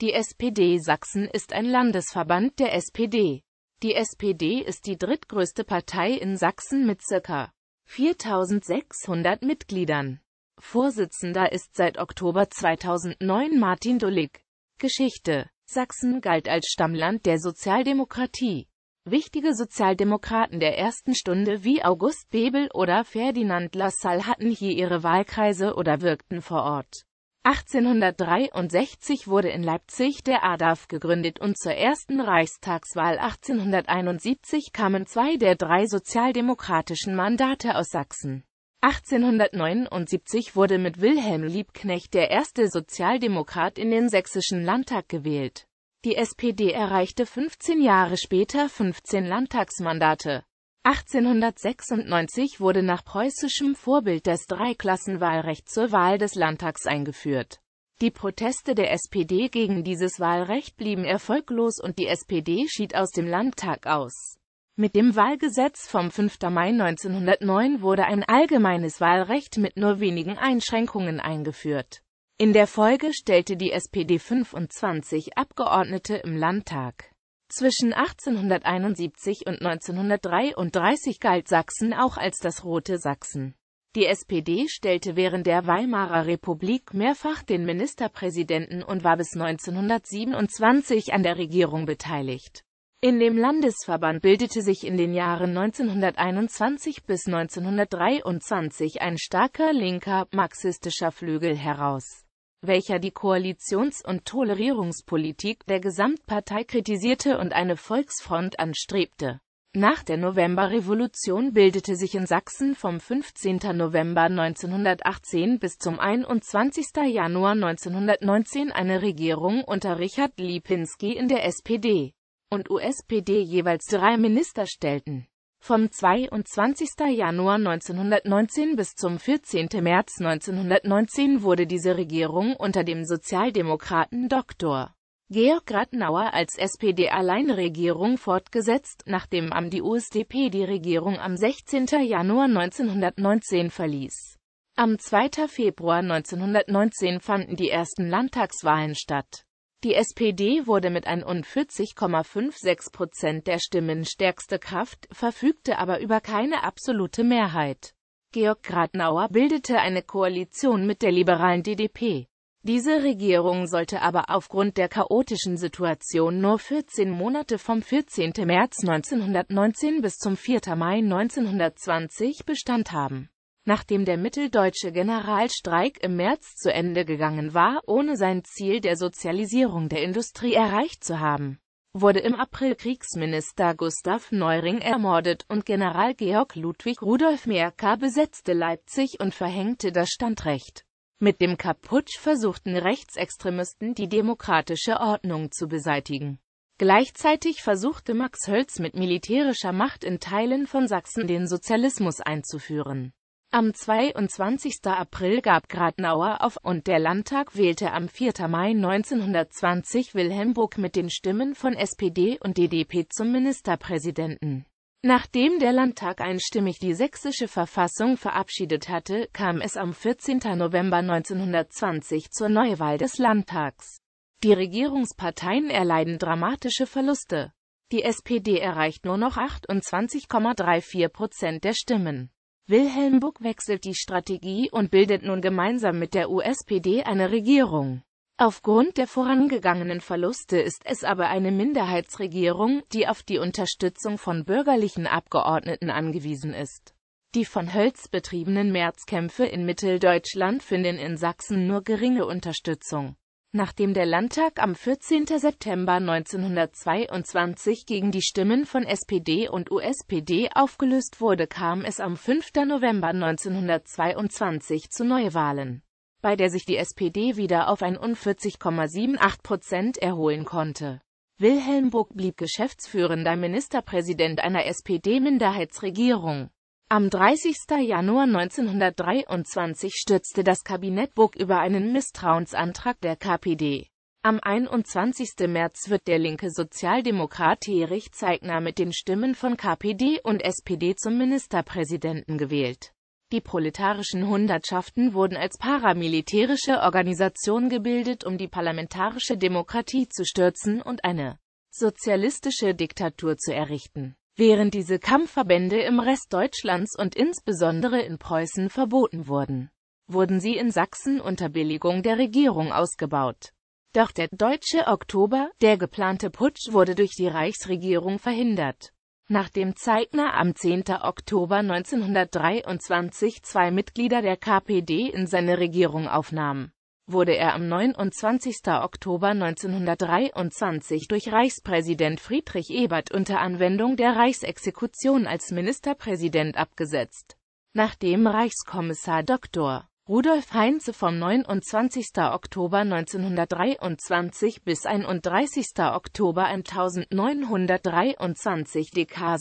Die SPD Sachsen ist ein Landesverband der SPD. Die SPD ist die drittgrößte Partei in Sachsen mit ca. 4600 Mitgliedern. Vorsitzender ist seit Oktober 2009 Martin Dulig. Geschichte Sachsen galt als Stammland der Sozialdemokratie. Wichtige Sozialdemokraten der ersten Stunde wie August Bebel oder Ferdinand Lassalle hatten hier ihre Wahlkreise oder wirkten vor Ort. 1863 wurde in Leipzig der ADAF gegründet und zur ersten Reichstagswahl 1871 kamen zwei der drei sozialdemokratischen Mandate aus Sachsen. 1879 wurde mit Wilhelm Liebknecht der erste Sozialdemokrat in den sächsischen Landtag gewählt. Die SPD erreichte 15 Jahre später 15 Landtagsmandate. 1896 wurde nach preußischem Vorbild das Dreiklassenwahlrecht zur Wahl des Landtags eingeführt. Die Proteste der SPD gegen dieses Wahlrecht blieben erfolglos und die SPD schied aus dem Landtag aus. Mit dem Wahlgesetz vom 5. Mai 1909 wurde ein allgemeines Wahlrecht mit nur wenigen Einschränkungen eingeführt. In der Folge stellte die SPD 25 Abgeordnete im Landtag. Zwischen 1871 und 1933 galt Sachsen auch als das Rote Sachsen. Die SPD stellte während der Weimarer Republik mehrfach den Ministerpräsidenten und war bis 1927 an der Regierung beteiligt. In dem Landesverband bildete sich in den Jahren 1921 bis 1923 ein starker linker, marxistischer Flügel heraus welcher die Koalitions- und Tolerierungspolitik der Gesamtpartei kritisierte und eine Volksfront anstrebte. Nach der Novemberrevolution bildete sich in Sachsen vom 15. November 1918 bis zum 21. Januar 1919 eine Regierung unter Richard Lipinski in der SPD und USPD jeweils drei Minister stellten. Vom 22. Januar 1919 bis zum 14. März 1919 wurde diese Regierung unter dem Sozialdemokraten Dr. Georg Rathenauer als SPD-Alleinregierung fortgesetzt, nachdem am die USDP die Regierung am 16. Januar 1919 verließ. Am 2. Februar 1919 fanden die ersten Landtagswahlen statt die SPD wurde mit 41,56 Prozent der Stimmen stärkste Kraft, verfügte aber über keine absolute Mehrheit. Georg Gradnauer bildete eine Koalition mit der liberalen DDP. Diese Regierung sollte aber aufgrund der chaotischen Situation nur 14 Monate vom 14. März 1919 bis zum 4. Mai 1920 Bestand haben nachdem der mitteldeutsche Generalstreik im März zu Ende gegangen war, ohne sein Ziel der Sozialisierung der Industrie erreicht zu haben, wurde im April Kriegsminister Gustav Neuring ermordet und General Georg Ludwig Rudolf Merker besetzte Leipzig und verhängte das Standrecht. Mit dem Kaputsch versuchten Rechtsextremisten die demokratische Ordnung zu beseitigen. Gleichzeitig versuchte Max Hölz mit militärischer Macht in Teilen von Sachsen den Sozialismus einzuführen. Am 22. April gab Gradenauer auf und der Landtag wählte am 4. Mai 1920 Wilhelm Buck mit den Stimmen von SPD und DDP zum Ministerpräsidenten. Nachdem der Landtag einstimmig die sächsische Verfassung verabschiedet hatte, kam es am 14. November 1920 zur Neuwahl des Landtags. Die Regierungsparteien erleiden dramatische Verluste. Die SPD erreicht nur noch 28,34 Prozent der Stimmen. Wilhelm Buck wechselt die Strategie und bildet nun gemeinsam mit der USPD eine Regierung. Aufgrund der vorangegangenen Verluste ist es aber eine Minderheitsregierung, die auf die Unterstützung von bürgerlichen Abgeordneten angewiesen ist. Die von Hölz betriebenen Märzkämpfe in Mitteldeutschland finden in Sachsen nur geringe Unterstützung. Nachdem der Landtag am 14. September 1922 gegen die Stimmen von SPD und USPD aufgelöst wurde, kam es am 5. November 1922 zu Neuwahlen, bei der sich die SPD wieder auf ein 41,78 Prozent erholen konnte. Wilhelm Buck blieb geschäftsführender Ministerpräsident einer SPD-Minderheitsregierung. Am 30. Januar 1923 stürzte das Kabinett Burg über einen Misstrauensantrag der KPD. Am 21. März wird der linke Sozialdemokrat Erich Zeigner mit den Stimmen von KPD und SPD zum Ministerpräsidenten gewählt. Die proletarischen Hundertschaften wurden als paramilitärische Organisation gebildet, um die parlamentarische Demokratie zu stürzen und eine sozialistische Diktatur zu errichten während diese Kampfverbände im Rest Deutschlands und insbesondere in Preußen verboten wurden, wurden sie in Sachsen unter Billigung der Regierung ausgebaut. Doch der Deutsche Oktober, der geplante Putsch, wurde durch die Reichsregierung verhindert. Nachdem Zeigner am 10. Oktober 1923 zwei Mitglieder der KPD in seine Regierung aufnahm wurde er am 29. Oktober 1923 durch Reichspräsident Friedrich Ebert unter Anwendung der Reichsexekution als Ministerpräsident abgesetzt. Nachdem Reichskommissar Dr. Rudolf Heinze vom 29. Oktober 1923 bis 31. Oktober 1923 dk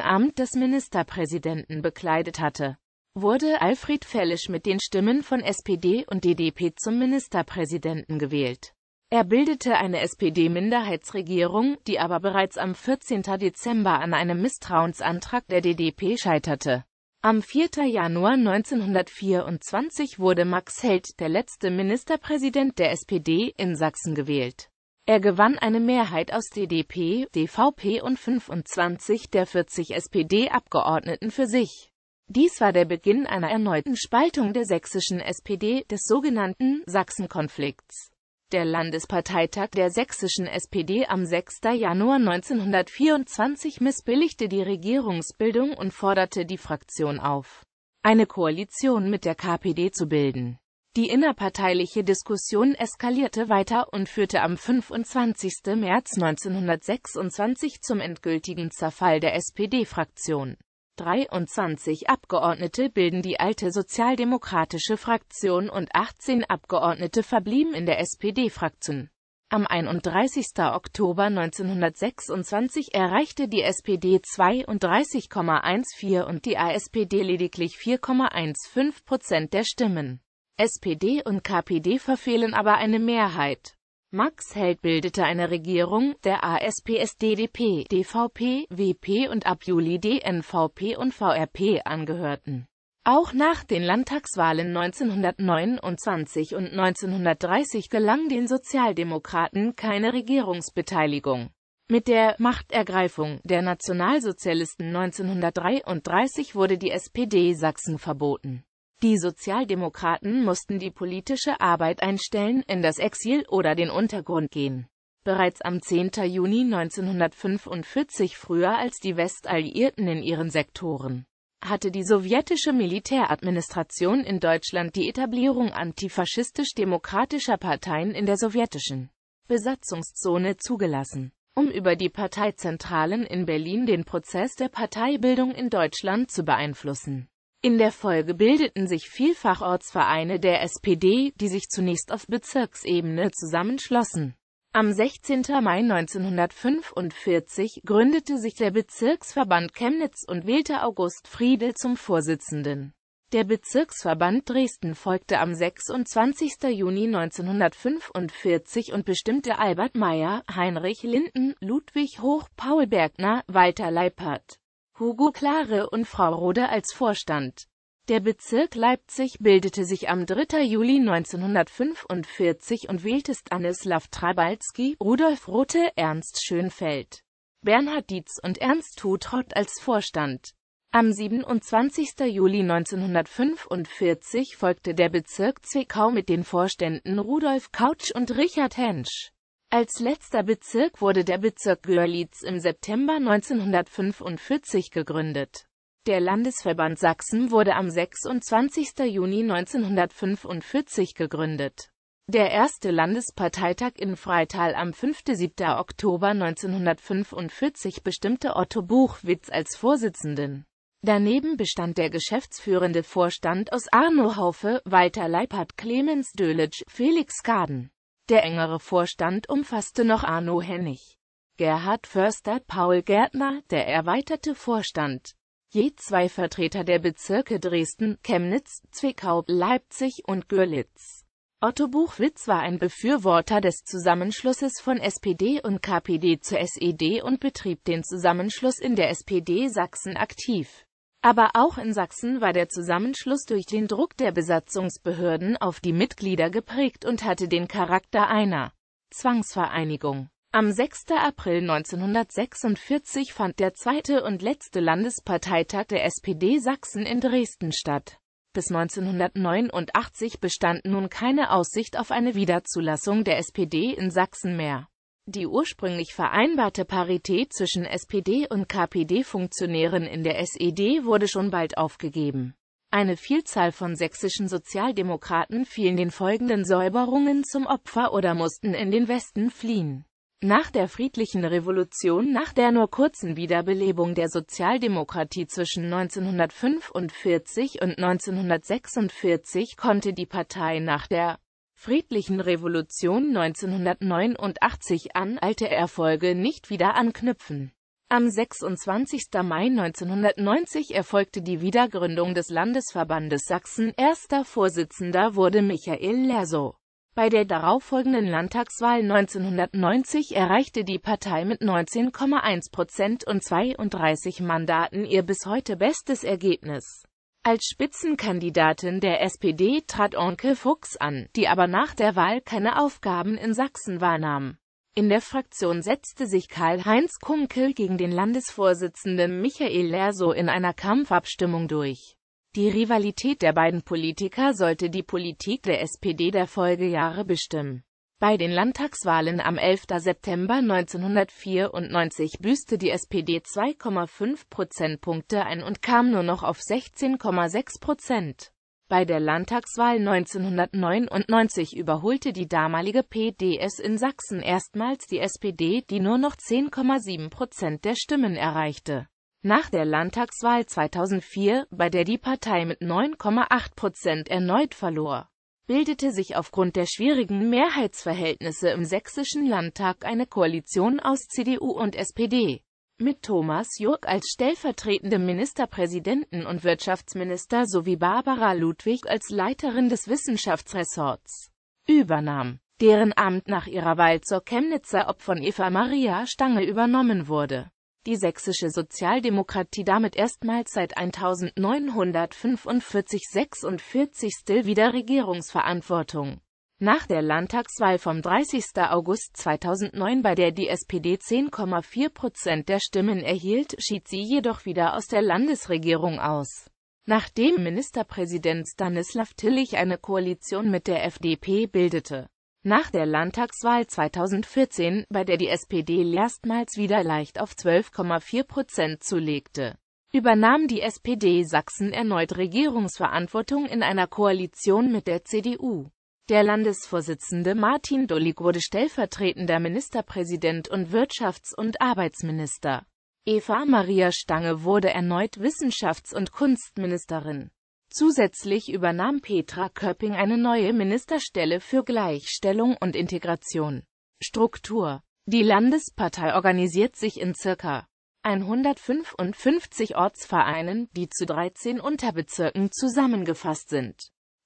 Amt des Ministerpräsidenten bekleidet hatte wurde Alfred Fellisch mit den Stimmen von SPD und DDP zum Ministerpräsidenten gewählt. Er bildete eine SPD-Minderheitsregierung, die aber bereits am 14. Dezember an einem Misstrauensantrag der DDP scheiterte. Am 4. Januar 1924 wurde Max Held, der letzte Ministerpräsident der SPD, in Sachsen gewählt. Er gewann eine Mehrheit aus DDP, DVP und 25 der 40 SPD-Abgeordneten für sich. Dies war der Beginn einer erneuten Spaltung der sächsischen SPD, des sogenannten Sachsenkonflikts. Der Landesparteitag der sächsischen SPD am 6. Januar 1924 missbilligte die Regierungsbildung und forderte die Fraktion auf, eine Koalition mit der KPD zu bilden. Die innerparteiliche Diskussion eskalierte weiter und führte am 25. März 1926 zum endgültigen Zerfall der SPD-Fraktion. 23 Abgeordnete bilden die alte sozialdemokratische Fraktion und 18 Abgeordnete verblieben in der SPD-Fraktion. Am 31. Oktober 1926 erreichte die SPD 32,14 und die ASPD lediglich 4,15 Prozent der Stimmen. SPD und KPD verfehlen aber eine Mehrheit Max Held bildete eine Regierung, der ASPSDDP, DVP, WP und ab Juli DNVP und VRP angehörten. Auch nach den Landtagswahlen 1929 und 1930 gelang den Sozialdemokraten keine Regierungsbeteiligung. Mit der Machtergreifung der Nationalsozialisten 1933 wurde die SPD Sachsen verboten. Die Sozialdemokraten mussten die politische Arbeit einstellen, in das Exil oder den Untergrund gehen. Bereits am 10. Juni 1945, früher als die Westalliierten in ihren Sektoren, hatte die sowjetische Militäradministration in Deutschland die Etablierung antifaschistisch-demokratischer Parteien in der sowjetischen Besatzungszone zugelassen. Um über die Parteizentralen in Berlin den Prozess der Parteibildung in Deutschland zu beeinflussen, in der Folge bildeten sich vielfach Ortsvereine der SPD, die sich zunächst auf Bezirksebene zusammenschlossen. Am 16. Mai 1945 gründete sich der Bezirksverband Chemnitz und wählte August Friedel zum Vorsitzenden. Der Bezirksverband Dresden folgte am 26. Juni 1945 und bestimmte Albert Meyer, Heinrich Linden, Ludwig Hoch, Paul Bergner, Walter Leipert, Hugo Klare und Frau Rode als Vorstand. Der Bezirk Leipzig bildete sich am 3. Juli 1945 und wählte Stanislav Trabalski, Rudolf Rothe, Ernst Schönfeld, Bernhard Dietz und Ernst Hutrott als Vorstand. Am 27. Juli 1945 folgte der Bezirk Zwickau mit den Vorständen Rudolf Kautsch und Richard Hensch. Als letzter Bezirk wurde der Bezirk Görlitz im September 1945 gegründet. Der Landesverband Sachsen wurde am 26. Juni 1945 gegründet. Der erste Landesparteitag in Freital am 5.7. Oktober 1945 bestimmte Otto Buchwitz als Vorsitzenden. Daneben bestand der geschäftsführende Vorstand aus Arno Haufe, Walter Leipert, Clemens Dölitsch, Felix Kaden, der engere Vorstand umfasste noch Arno Hennig, Gerhard Förster, Paul Gärtner, der erweiterte Vorstand, je zwei Vertreter der Bezirke Dresden, Chemnitz, Zwickau, Leipzig und Görlitz. Otto Buchwitz war ein Befürworter des Zusammenschlusses von SPD und KPD zur SED und betrieb den Zusammenschluss in der SPD Sachsen aktiv. Aber auch in Sachsen war der Zusammenschluss durch den Druck der Besatzungsbehörden auf die Mitglieder geprägt und hatte den Charakter einer Zwangsvereinigung. Am 6. April 1946 fand der zweite und letzte Landesparteitag der SPD Sachsen in Dresden statt. Bis 1989 bestand nun keine Aussicht auf eine Wiederzulassung der SPD in Sachsen mehr. Die ursprünglich vereinbarte Parität zwischen SPD- und KPD-Funktionären in der SED wurde schon bald aufgegeben. Eine Vielzahl von sächsischen Sozialdemokraten fielen den folgenden Säuberungen zum Opfer oder mussten in den Westen fliehen. Nach der friedlichen Revolution, nach der nur kurzen Wiederbelebung der Sozialdemokratie zwischen 1945 und 1946 konnte die Partei nach der friedlichen Revolution 1989 an alte Erfolge nicht wieder anknüpfen. Am 26. Mai 1990 erfolgte die Wiedergründung des Landesverbandes Sachsen. Erster Vorsitzender wurde Michael Lerso. Bei der darauffolgenden Landtagswahl 1990 erreichte die Partei mit 19,1 Prozent und 32 Mandaten ihr bis heute bestes Ergebnis. Als Spitzenkandidatin der SPD trat Anke Fuchs an, die aber nach der Wahl keine Aufgaben in Sachsen wahrnahm. In der Fraktion setzte sich Karl-Heinz Kunkel gegen den Landesvorsitzenden Michael Lerso in einer Kampfabstimmung durch. Die Rivalität der beiden Politiker sollte die Politik der SPD der Folgejahre bestimmen. Bei den Landtagswahlen am 11. September 1994 büßte die SPD 2,5 Prozentpunkte ein und kam nur noch auf 16,6 Prozent. Bei der Landtagswahl 1999 überholte die damalige PDS in Sachsen erstmals die SPD, die nur noch 10,7 Prozent der Stimmen erreichte. Nach der Landtagswahl 2004, bei der die Partei mit 9,8 Prozent erneut verlor, bildete sich aufgrund der schwierigen Mehrheitsverhältnisse im sächsischen Landtag eine Koalition aus CDU und SPD. Mit Thomas Jörg als stellvertretendem Ministerpräsidenten und Wirtschaftsminister sowie Barbara Ludwig als Leiterin des Wissenschaftsressorts übernahm, deren Amt nach ihrer Wahl zur Chemnitzer Obfrau von Eva Maria Stange übernommen wurde die sächsische Sozialdemokratie damit erstmals seit 1945-46 wieder Regierungsverantwortung. Nach der Landtagswahl vom 30. August 2009, bei der die SPD 10,4 Prozent der Stimmen erhielt, schied sie jedoch wieder aus der Landesregierung aus. Nachdem Ministerpräsident Stanislav Tillich eine Koalition mit der FDP bildete nach der Landtagswahl 2014, bei der die SPD erstmals wieder leicht auf 12,4 Prozent zulegte, übernahm die SPD Sachsen erneut Regierungsverantwortung in einer Koalition mit der CDU. Der Landesvorsitzende Martin Dolig wurde stellvertretender Ministerpräsident und Wirtschafts- und Arbeitsminister. Eva Maria Stange wurde erneut Wissenschafts- und Kunstministerin. Zusätzlich übernahm Petra Köpping eine neue Ministerstelle für Gleichstellung und Integration. Struktur Die Landespartei organisiert sich in ca. 155 Ortsvereinen, die zu 13 Unterbezirken zusammengefasst sind,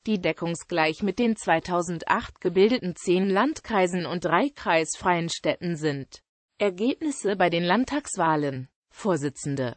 die deckungsgleich mit den 2008 gebildeten 10 Landkreisen und drei kreisfreien Städten sind. Ergebnisse bei den Landtagswahlen Vorsitzende